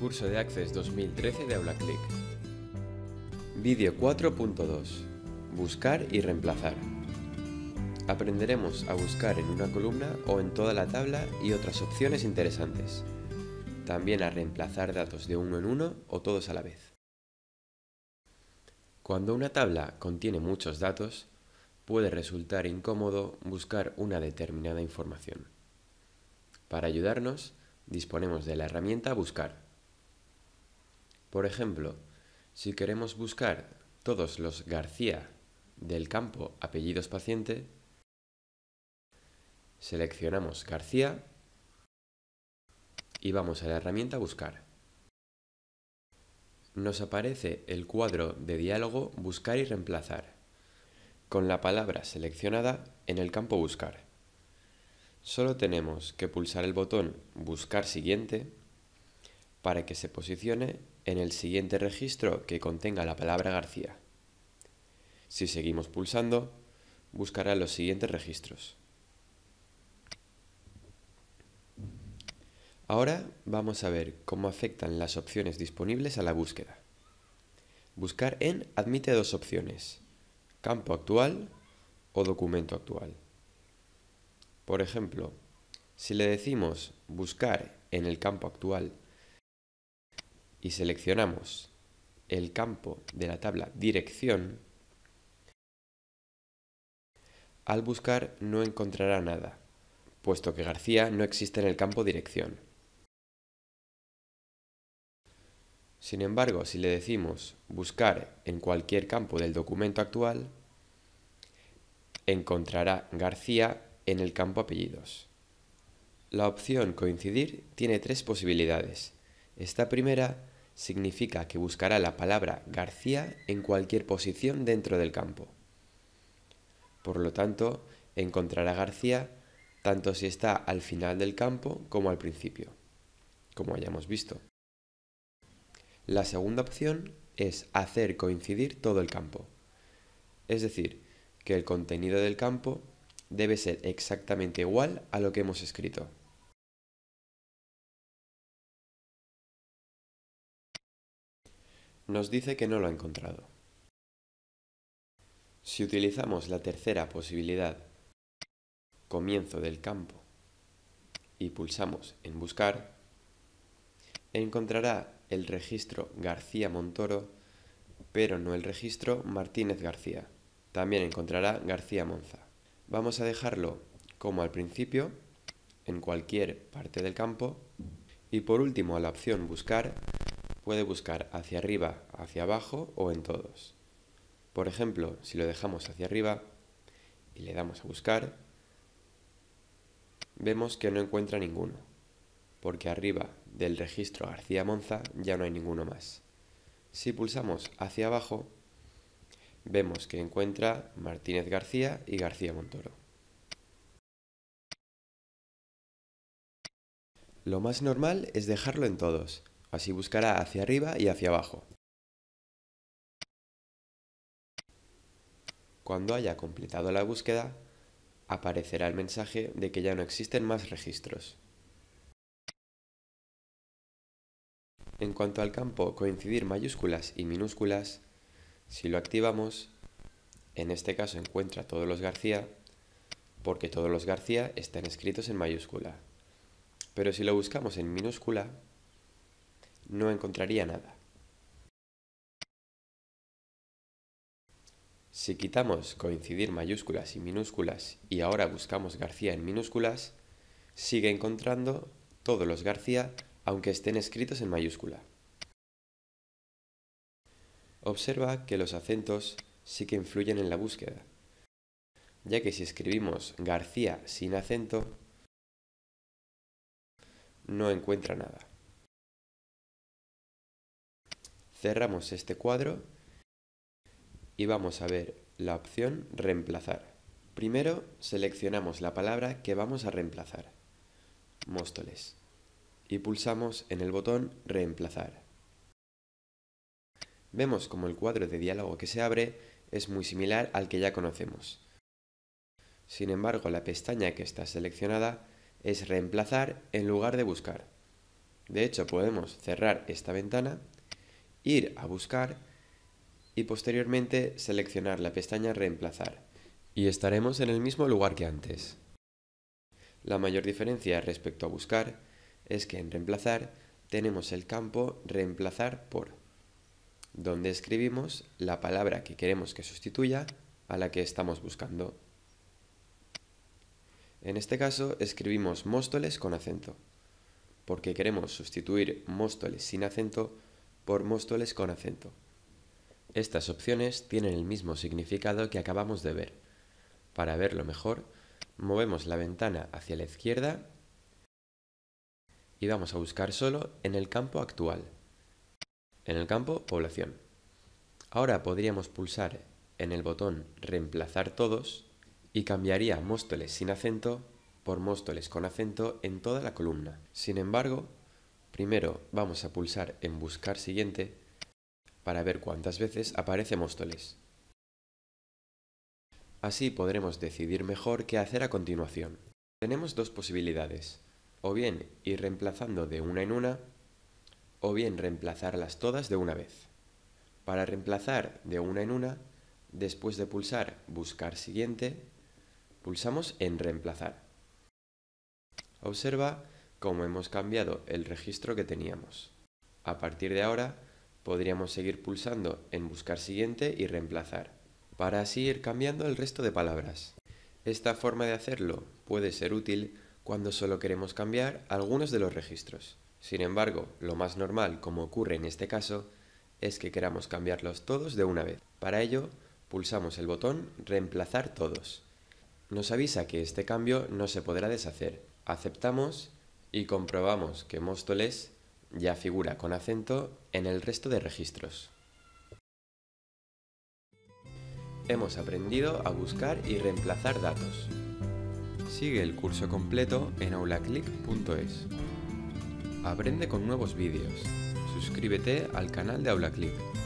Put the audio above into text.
Curso de Access 2013 de AulaClick. Vídeo 4.2. Buscar y reemplazar. Aprenderemos a buscar en una columna o en toda la tabla y otras opciones interesantes. También a reemplazar datos de uno en uno o todos a la vez. Cuando una tabla contiene muchos datos, puede resultar incómodo buscar una determinada información. Para ayudarnos, disponemos de la herramienta Buscar. Por ejemplo, si queremos buscar todos los García del campo apellidos paciente, seleccionamos García y vamos a la herramienta Buscar. Nos aparece el cuadro de diálogo Buscar y reemplazar, con la palabra seleccionada en el campo Buscar. Solo tenemos que pulsar el botón Buscar siguiente para que se posicione en el siguiente registro que contenga la palabra García. Si seguimos pulsando, buscará los siguientes registros. Ahora vamos a ver cómo afectan las opciones disponibles a la búsqueda. Buscar en admite dos opciones, campo actual o documento actual. Por ejemplo, si le decimos buscar en el campo actual y seleccionamos el campo de la tabla dirección, al buscar no encontrará nada, puesto que García no existe en el campo dirección. Sin embargo, si le decimos buscar en cualquier campo del documento actual, encontrará García en el campo apellidos. La opción coincidir tiene tres posibilidades. Esta primera significa que buscará la palabra García en cualquier posición dentro del campo. Por lo tanto, encontrará García tanto si está al final del campo como al principio, como hayamos visto. La segunda opción es hacer coincidir todo el campo. Es decir, que el contenido del campo debe ser exactamente igual a lo que hemos escrito. nos dice que no lo ha encontrado. Si utilizamos la tercera posibilidad, comienzo del campo, y pulsamos en buscar, encontrará el registro García Montoro, pero no el registro Martínez García. También encontrará García Monza. Vamos a dejarlo como al principio, en cualquier parte del campo, y por último a la opción buscar puede buscar hacia arriba, hacia abajo o en todos. Por ejemplo, si lo dejamos hacia arriba y le damos a buscar, vemos que no encuentra ninguno, porque arriba del registro García Monza ya no hay ninguno más. Si pulsamos hacia abajo, vemos que encuentra Martínez García y García Montoro. Lo más normal es dejarlo en todos, Así buscará hacia arriba y hacia abajo. Cuando haya completado la búsqueda, aparecerá el mensaje de que ya no existen más registros. En cuanto al campo coincidir mayúsculas y minúsculas, si lo activamos, en este caso encuentra todos los García, porque todos los García están escritos en mayúscula. Pero si lo buscamos en minúscula, no encontraría nada. Si quitamos coincidir mayúsculas y minúsculas y ahora buscamos García en minúsculas, sigue encontrando todos los García aunque estén escritos en mayúscula. Observa que los acentos sí que influyen en la búsqueda, ya que si escribimos García sin acento, no encuentra nada. Cerramos este cuadro y vamos a ver la opción reemplazar. Primero seleccionamos la palabra que vamos a reemplazar, Móstoles, y pulsamos en el botón reemplazar. Vemos como el cuadro de diálogo que se abre es muy similar al que ya conocemos. Sin embargo, la pestaña que está seleccionada es reemplazar en lugar de buscar. De hecho, podemos cerrar esta ventana ir a Buscar y posteriormente seleccionar la pestaña Reemplazar y estaremos en el mismo lugar que antes. La mayor diferencia respecto a Buscar es que en Reemplazar tenemos el campo Reemplazar por, donde escribimos la palabra que queremos que sustituya a la que estamos buscando. En este caso escribimos Móstoles con acento, porque queremos sustituir Móstoles sin acento por Móstoles con acento. Estas opciones tienen el mismo significado que acabamos de ver. Para verlo mejor, movemos la ventana hacia la izquierda y vamos a buscar solo en el campo actual, en el campo población. Ahora podríamos pulsar en el botón reemplazar todos y cambiaría Móstoles sin acento por Móstoles con acento en toda la columna. Sin embargo, Primero vamos a pulsar en Buscar siguiente para ver cuántas veces aparece Móstoles. Así podremos decidir mejor qué hacer a continuación. Tenemos dos posibilidades, o bien ir reemplazando de una en una, o bien reemplazarlas todas de una vez. Para reemplazar de una en una, después de pulsar Buscar siguiente, pulsamos en Reemplazar. Observa como hemos cambiado el registro que teníamos. A partir de ahora, podríamos seguir pulsando en buscar siguiente y reemplazar, para así ir cambiando el resto de palabras. Esta forma de hacerlo puede ser útil cuando solo queremos cambiar algunos de los registros. Sin embargo, lo más normal, como ocurre en este caso, es que queramos cambiarlos todos de una vez. Para ello, pulsamos el botón Reemplazar todos. Nos avisa que este cambio no se podrá deshacer. Aceptamos y comprobamos que Móstoles ya figura con acento en el resto de registros. Hemos aprendido a buscar y reemplazar datos. Sigue el curso completo en aulaclick.es. Aprende con nuevos vídeos. Suscríbete al canal de AulaClick.